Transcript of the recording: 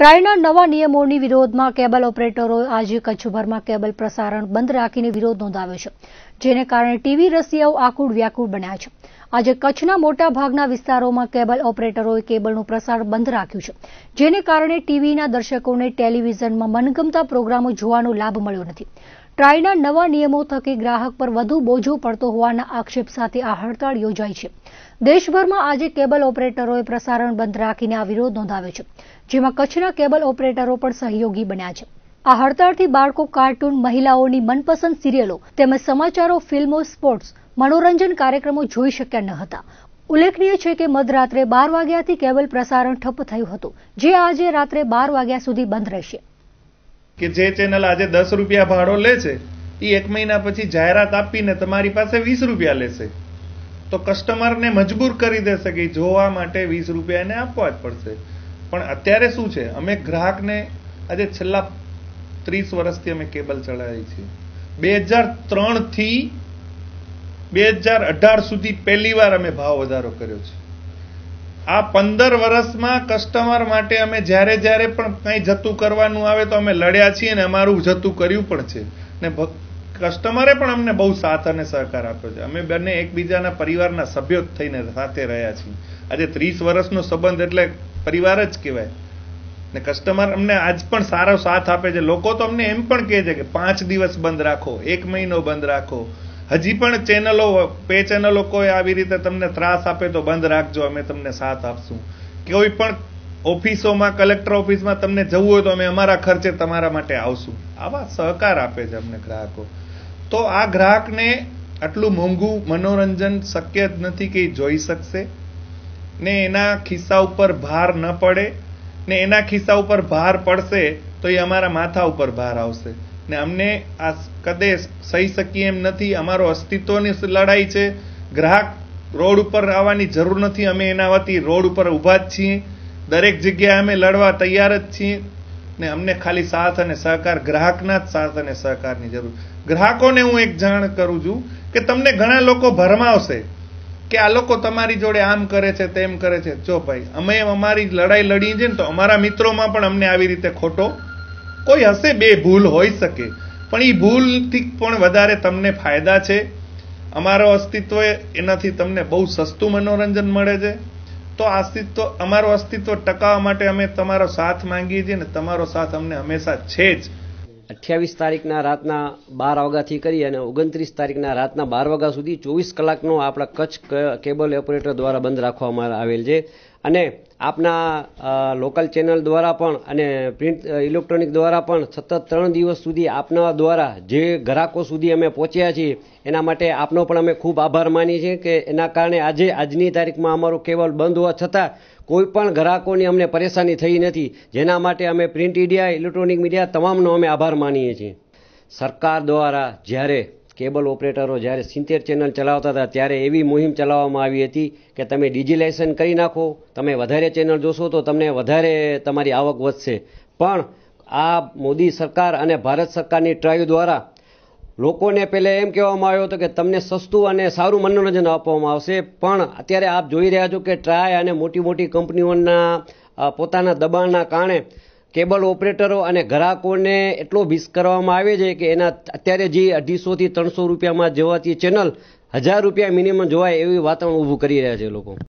ટ્રાયના નવા નિયમોની વિરોધમાં કેબલ ઓપરેટરોએ આજે કચ્છભરમાં કેબલ પ્રસારણ બંધ રાખીને વિરોધ નોંધાવ્યો છે જેને કારણે ટીવી રસિયાઓ આકુળ વ્યાકુળ બન્યા છે આજે કચ્છના મોટા ભાગના વિસ્તારોમાં કેબલ ઓપરેટરોએ કેબલનું પ્રસારણ બંધ રાખ્યું છે જેને કારણે ટીવીના દર્શકોને ટેલિવિઝનમાં મનગમતા પ્રોગ્રામો જોવાનો લાભ મળ્યો નથી ટ્રાયના નવા નિયમો થકી ગ્રાહક પર વધુ બોજો પડતો હોવાના આક્ષેપ સાથે આ હડતાળ યોજાઈ છે દેશભરમાં આજે કેબલ ઓપરેટરોએ પ્રસારણ બંધ રાખીને આ વિરોધ નોંધાવ્યો છે જેમાં કચ્છના કેબલ ઓપરેટરો પણ સહયોગી બન્યા છે આ હડતાળથી બાળકો કાર્ટૂન મહિલાઓની મનપસંદ સિરિયલો તેમજ સમાચારો ફિલ્મો સ્પોર્ટ્સ મનોરંજન કાર્યક્રમો જોઈ શક્યા ન હતા ઉલ્લેખનીય છે કે મધરાત્રે બાર વાગ્યાથી કેબલ પ્રસારણ ઠપ્પ થયું હતું જે આજે રાત્રે બાર વાગ્યા સુધી બંધ રહેશે કે જે ચેનલ આજે દસ રૂપિયા ભાડો લે છે એ એક મહિના પછી જાહેરાત આપીને તમારી પાસે વીસ રૂપિયા લેશે તો કસ્ટમરને મજબૂર કરી દેશે કે જોવા માટે વીસ રૂપિયા એને આપવા જ પડશે પણ અત્યારે શું છે અમે ગ્રાહકને આજે છેલ્લા ત્રીસ વર્ષથી અમે કેબલ ચડાવી છીએ બે હજાર ત્રણથી બે હજાર અઢાર સુધી પહેલી વાર અમે ભાવ વધારો કર્યો છે આ પંદર વર્ષમાં કસ્ટમર માટે અમે જ્યારે જ્યારે પણ કંઈ જતું કરવાનું આવે તો અમે લડ્યા છીએ અને અમારું જતું કર્યું પણ છે ને કસ્ટમરે પણ અમને બહુ સાથ અને સહકાર આપ્યો છે અમે બંને એકબીજાના પરિવારના સભ્યો જ થઈને સાથે રહ્યા છીએ આજે ત્રીસ વર્ષનો સંબંધ એટલે પરિવાર જ કહેવાય ને કસ્ટમર અમને આજ પણ સારો સાથ આપે છે લોકો તો અમને એમ પણ કહે છે કે પાંચ દિવસ બંધ રાખો એક મહિનો બંધ રાખો હજી પણ ચેનલો પે ચેનલો કોઈ આવી રીતે તમને ત્રાસ આપે તો બંધ રાખજો અમે તમને સાથ આપશું કોઈ પણ ઓફિસોમાં કલેક્ટર ઓફિસમાં તમને જવું હોય તો અમે અમારા ખર્ચે તમારા માટે આવશું આવા સહકાર આપે છે અમને ગ્રાહકો તો આ ગ્રાહકને આટલું મોંઘું મનોરંજન શક્ય જ નથી કે જોઈ શકશે ને એના ખિસ્સા ઉપર ભાર ન પડે ને એના ખિસ્સા ઉપર ભાર પડશે તો એ અમારા માથા ઉપર ભાર આવશે ને અમને આ કદે સહી શકીએ એમ નથી અમારો અસ્તિત્વની લડાઈ છે ગ્રાહક રોડ ઉપર આવવાની જરૂર નથી અમે એના વતી રોડ ઉપર ઊભા જ છીએ દરેક જગ્યાએ અમે લડવા તૈયાર જ છીએ ને અમને ખાલી સાથ અને સહકાર ગ્રાહકના જ સાથ અને સહકારની જરૂર ગ્રાહકોને હું એક જાણ કરું છું કે તમને ઘણા લોકો ભરમાવશે કે આ લોકો તમારી જોડે આમ કરે છે તેમ કરે છે જો ભાઈ અમે અમારી લડાઈ લડી છે ને તો અમારા મિત્રોમાં પણ અમને આવી રીતે ખોટો કોઈ હશે બે ભૂલ હોઈ શકે પણ એ ભૂલથી પણ વધારે તમને ફાયદા છે અમારો અસ્તિત્વ એનાથી તમને બહુ સસ્તું મનોરંજન મળે છે તો અસ્તિત્વ અમારું અસ્તિત્વ ટકાવવા માટે અમે તમારો સાથ માંગીએ છીએ ને તમારો સાથ અમને હંમેશા છે જ અઠ્યાવીસ તારીખના રાતના બાર વાગ્યાથી કરી અને ઓગણત્રીસ તારીખના રાતના બાર વાગ્યા સુધી ચોવીસ કલાકનો આપણા કચ્છ કેબલ ઓપરેટર દ્વારા બંધ રાખવામાં આવેલ છે અને આપના લોકલ ચેનલ દ્વારા પણ અને પ્રિન્ટ ઇલેક્ટ્રોનિક દ્વારા પણ સતત ત્રણ દિવસ સુધી આપના દ્વારા જે ગ્રાહકો સુધી અમે પહોંચ્યા છીએ એના માટે આપનો પણ અમે ખૂબ આભાર માનીએ છીએ કે એના કારણે આજે આજની તારીખમાં અમારું કેવલ બંધ હોવા છતાં કોઈપણ ગ્રાહકોની અમને પરેશાની થઈ નથી જેના માટે અમે પ્રિન્ટ મીડિયા ઇલેક્ટ્રોનિક મીડિયા તમામનો અમે આભાર માનીએ છીએ સરકાર દ્વારા જ્યારે કેબલ ઓપરેટરો જ્યારે સિત્તેર ચેનલ ચલાવતા હતા ત્યારે એવી મુહિમ ચલાવવામાં આવી હતી કે તમે ડિજિલાઇઝેશન કરી નાખો તમે વધારે ચેનલ જોશો તો તમને વધારે તમારી આવક વધશે પણ આ મોદી સરકાર અને ભારત સરકારની ટ્રાયો દ્વારા લોકોને પહેલાં એમ કહેવામાં આવ્યો હતો કે તમને સસ્તું અને સારું મનોરંજન આપવામાં આવશે પણ અત્યારે આપ જોઈ રહ્યા છો કે ટ્રાય અને મોટી મોટી કંપનીઓના પોતાના દબાણના કારણે કેબલ ઓપરેટરો અને ગ્રાહકોને એટલો બીસ કરવામાં આવે છે કે એના અત્યારે જે અઢીસોથી ત્રણસો રૂપિયામાં જોવાતી ચેનલ હજાર રૂપિયા મિનિમમ જોવાય એવી વાતાવરણ ઊભું કરી રહ્યા છે લોકો